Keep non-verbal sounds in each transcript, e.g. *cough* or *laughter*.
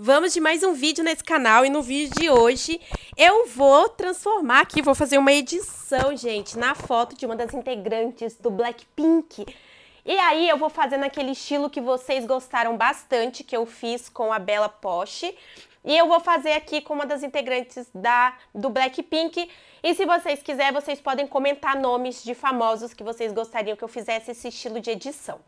Vamos de mais um vídeo nesse canal e no vídeo de hoje eu vou transformar aqui, vou fazer uma edição, gente, na foto de uma das integrantes do Blackpink. E aí eu vou fazer naquele estilo que vocês gostaram bastante, que eu fiz com a Bela Poche. E eu vou fazer aqui com uma das integrantes da, do Blackpink. E se vocês quiserem, vocês podem comentar nomes de famosos que vocês gostariam que eu fizesse esse estilo de edição.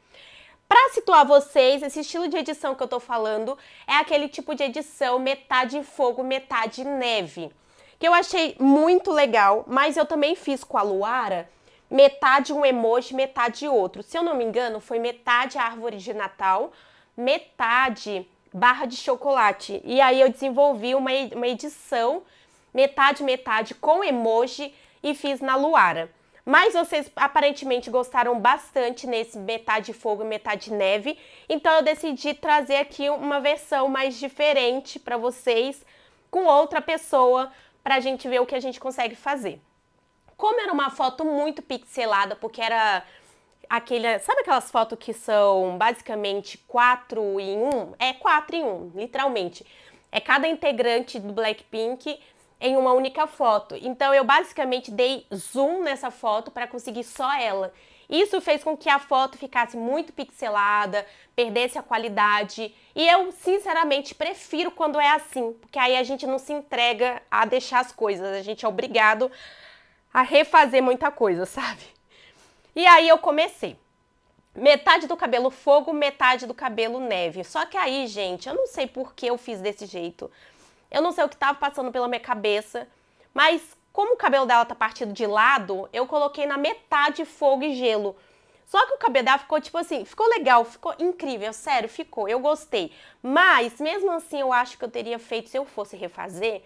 Para situar vocês, esse estilo de edição que eu tô falando é aquele tipo de edição metade fogo, metade neve, que eu achei muito legal, mas eu também fiz com a Luara, metade um emoji, metade outro. Se eu não me engano, foi metade árvore de Natal, metade barra de chocolate. E aí eu desenvolvi uma, uma edição metade metade com emoji e fiz na Luara. Mas vocês aparentemente gostaram bastante nesse metade fogo e metade neve, então eu decidi trazer aqui uma versão mais diferente para vocês, com outra pessoa, para a gente ver o que a gente consegue fazer. Como era uma foto muito pixelada, porque era aquele, sabe aquelas fotos que são basicamente quatro em um? É quatro em um, literalmente. É cada integrante do Blackpink em uma única foto. Então eu basicamente dei zoom nessa foto para conseguir só ela. Isso fez com que a foto ficasse muito pixelada, perdesse a qualidade. E eu, sinceramente, prefiro quando é assim, porque aí a gente não se entrega a deixar as coisas, a gente é obrigado a refazer muita coisa, *laughs* sabe? E aí eu comecei. Metade do cabelo fogo, metade do cabelo neve. Só que aí, gente, eu não sei por que eu fiz desse jeito. Eu não sei o que estava passando pela minha cabeça, mas como o cabelo dela tá partido de lado, eu coloquei na metade fogo e gelo. Só que o cabelo dela ficou tipo assim, ficou legal, ficou incrível, sério, ficou, eu gostei. Mas mesmo assim, eu acho que eu teria feito, se eu fosse refazer,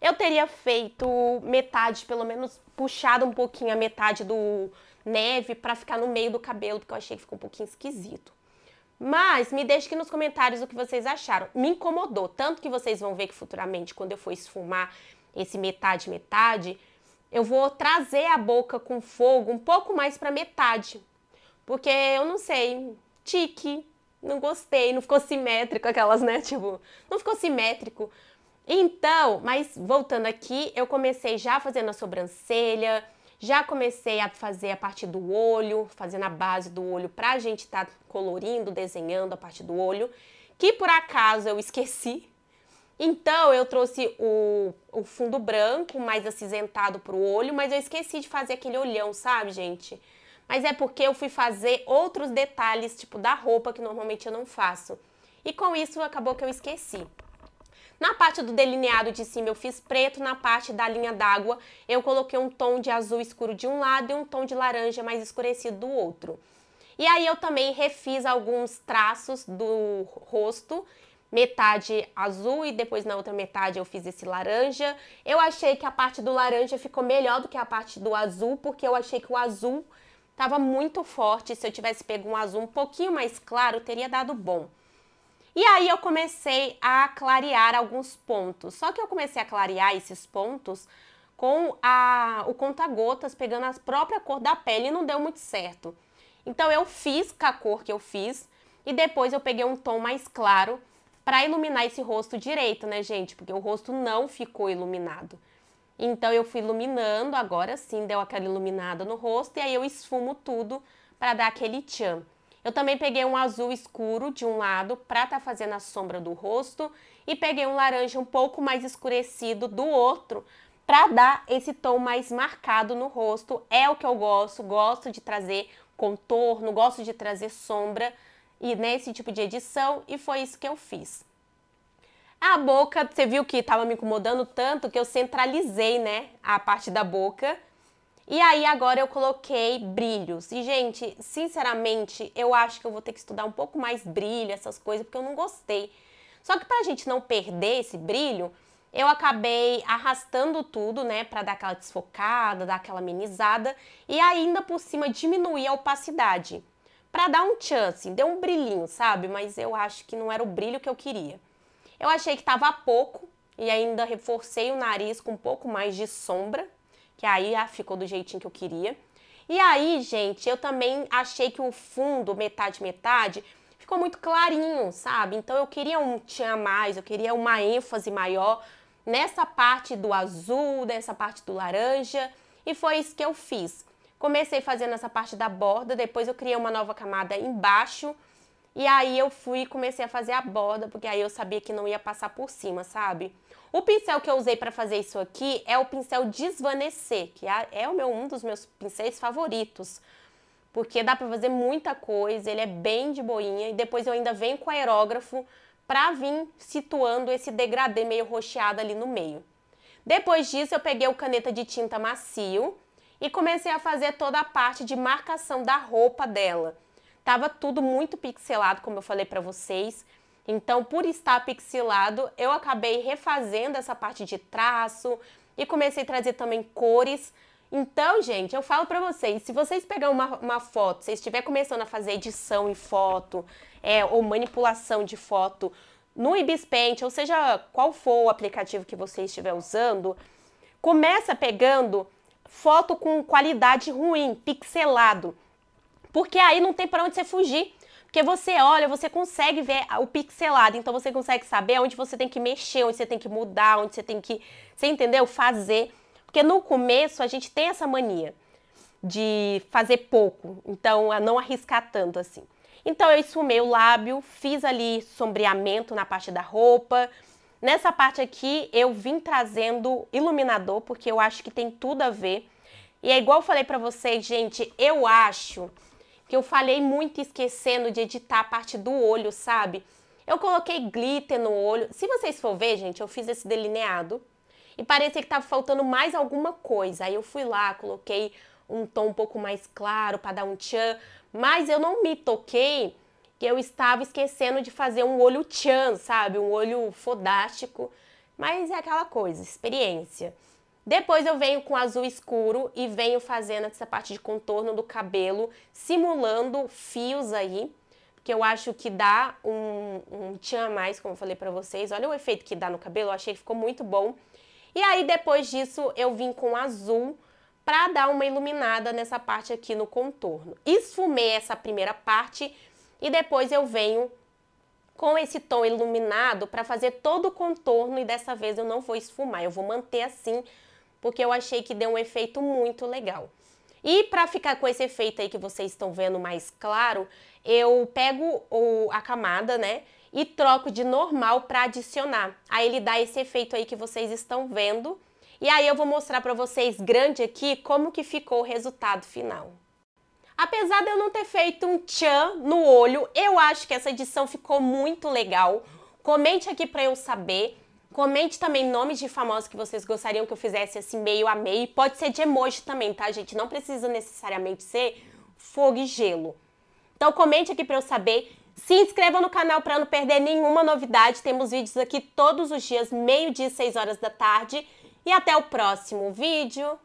eu teria feito metade, pelo menos puxado um pouquinho a metade do neve para ficar no meio do cabelo, porque eu achei que ficou um pouquinho esquisito. Mas me deixe aqui nos comentários o que vocês acharam. Me incomodou, tanto que vocês vão ver que futuramente, quando eu for esfumar esse metade, metade, eu vou trazer a boca com fogo um pouco mais para metade. Porque eu não sei, tique, não gostei, não ficou simétrico aquelas, né? Tipo, não ficou simétrico. Então, mas voltando aqui, eu comecei já fazendo a sobrancelha, já comecei a fazer a parte do olho, fazendo a base do olho pra gente estar tá colorindo, desenhando a parte do olho, que por acaso eu esqueci. Então eu trouxe o, o fundo branco, mais acinzentado pro olho, mas eu esqueci de fazer aquele olhão, sabe, gente? Mas é porque eu fui fazer outros detalhes, tipo da roupa, que normalmente eu não faço. E com isso acabou que eu esqueci. Na parte do delineado de cima eu fiz preto, na parte da linha d'água eu coloquei um tom de azul escuro de um lado e um tom de laranja mais escurecido do outro. E aí eu também refiz alguns traços do rosto, metade azul e depois na outra metade eu fiz esse laranja. Eu achei que a parte do laranja ficou melhor do que a parte do azul, porque eu achei que o azul estava muito forte. Se eu tivesse pego um azul um pouquinho mais claro, teria dado bom. E aí eu comecei a clarear alguns pontos. Só que eu comecei a clarear esses pontos com a, o conta-gotas, pegando a própria cor da pele e não deu muito certo. Então eu fiz com a cor que eu fiz e depois eu peguei um tom mais claro para iluminar esse rosto direito, né, gente? Porque o rosto não ficou iluminado. Então eu fui iluminando, agora sim deu aquela iluminada no rosto e aí eu esfumo tudo para dar aquele tchan. Eu também peguei um azul escuro de um lado para estar tá fazendo a sombra do rosto e peguei um laranja um pouco mais escurecido do outro para dar esse tom mais marcado no rosto. É o que eu gosto, gosto de trazer contorno, gosto de trazer sombra e nesse tipo de edição e foi isso que eu fiz. A boca, você viu que estava me incomodando tanto que eu centralizei, né, a parte da boca e aí agora eu coloquei brilhos. E gente, sinceramente, eu acho que eu vou ter que estudar um pouco mais brilho, essas coisas, porque eu não gostei. Só que pra gente não perder esse brilho, eu acabei arrastando tudo, né, para dar aquela desfocada, dar aquela amenizada e ainda por cima diminuir a opacidade, para dar um chance, deu um brilhinho, sabe? Mas eu acho que não era o brilho que eu queria. Eu achei que tava pouco e ainda reforcei o nariz com um pouco mais de sombra, que aí ah, ficou do jeitinho que eu queria. E aí, gente, eu também achei que o fundo, metade, metade, ficou muito clarinho, sabe? Então eu queria um tchan mais, eu queria uma ênfase maior nessa parte do azul, nessa parte do laranja, e foi isso que eu fiz. Comecei fazendo essa parte da borda, depois eu criei uma nova camada embaixo, e aí eu fui e comecei a fazer a borda, porque aí eu sabia que não ia passar por cima, sabe? O pincel que eu usei para fazer isso aqui é o pincel Desvanecer, que é, é o meu, um dos meus pincéis favoritos. Porque dá para fazer muita coisa, ele é bem de boinha. E depois eu ainda venho com o aerógrafo para vir situando esse degradê meio rocheado ali no meio. Depois disso, eu peguei o caneta de tinta macio e comecei a fazer toda a parte de marcação da roupa dela. Tava tudo muito pixelado, como eu falei para vocês. Então, por estar pixelado, eu acabei refazendo essa parte de traço e comecei a trazer também cores. Então, gente, eu falo para vocês, se vocês pegarem uma, uma foto, se estiver começando a fazer edição em foto, é, ou manipulação de foto no Ibis Paint, ou seja, qual for o aplicativo que você estiver usando, começa pegando foto com qualidade ruim, pixelado porque aí não tem para onde você fugir. Porque você olha, você consegue ver o pixelado, então você consegue saber onde você tem que mexer, onde você tem que mudar, onde você tem que, você entendeu? Fazer. Porque no começo a gente tem essa mania de fazer pouco, então a não arriscar tanto assim. Então eu esfumei o lábio, fiz ali sombreamento na parte da roupa. Nessa parte aqui eu vim trazendo iluminador porque eu acho que tem tudo a ver. E é igual eu falei para vocês, gente, eu acho que eu falei muito esquecendo de editar a parte do olho, sabe? Eu coloquei glitter no olho. Se vocês for ver, gente, eu fiz esse delineado e parecia que tava faltando mais alguma coisa. Aí eu fui lá, coloquei um tom um pouco mais claro para dar um tchan, mas eu não me toquei que eu estava esquecendo de fazer um olho tchan, sabe? Um olho fodástico. Mas é aquela coisa, experiência. Depois eu venho com azul escuro e venho fazendo essa parte de contorno do cabelo, simulando fios aí, que eu acho que dá um, um tchan a mais, como eu falei pra vocês. Olha o efeito que dá no cabelo, eu achei que ficou muito bom. E aí, depois disso, eu vim com azul pra dar uma iluminada nessa parte aqui no contorno. Esfumei essa primeira parte e depois eu venho com esse tom iluminado para fazer todo o contorno e dessa vez eu não vou esfumar, eu vou manter assim porque eu achei que deu um efeito muito legal. E para ficar com esse efeito aí que vocês estão vendo mais claro, eu pego o, a camada, né, e troco de normal para adicionar. Aí ele dá esse efeito aí que vocês estão vendo. E aí eu vou mostrar para vocês grande aqui como que ficou o resultado final. Apesar de eu não ter feito um tchan no olho, eu acho que essa edição ficou muito legal. Comente aqui para eu saber. Comente também nomes de famosos que vocês gostariam que eu fizesse assim meio a meio. Pode ser de emoji também, tá, gente? Não precisa necessariamente ser fogo e gelo. Então comente aqui para eu saber. Se inscreva no canal para não perder nenhuma novidade. Temos vídeos aqui todos os dias, meio-dia, 6 horas da tarde. E até o próximo vídeo.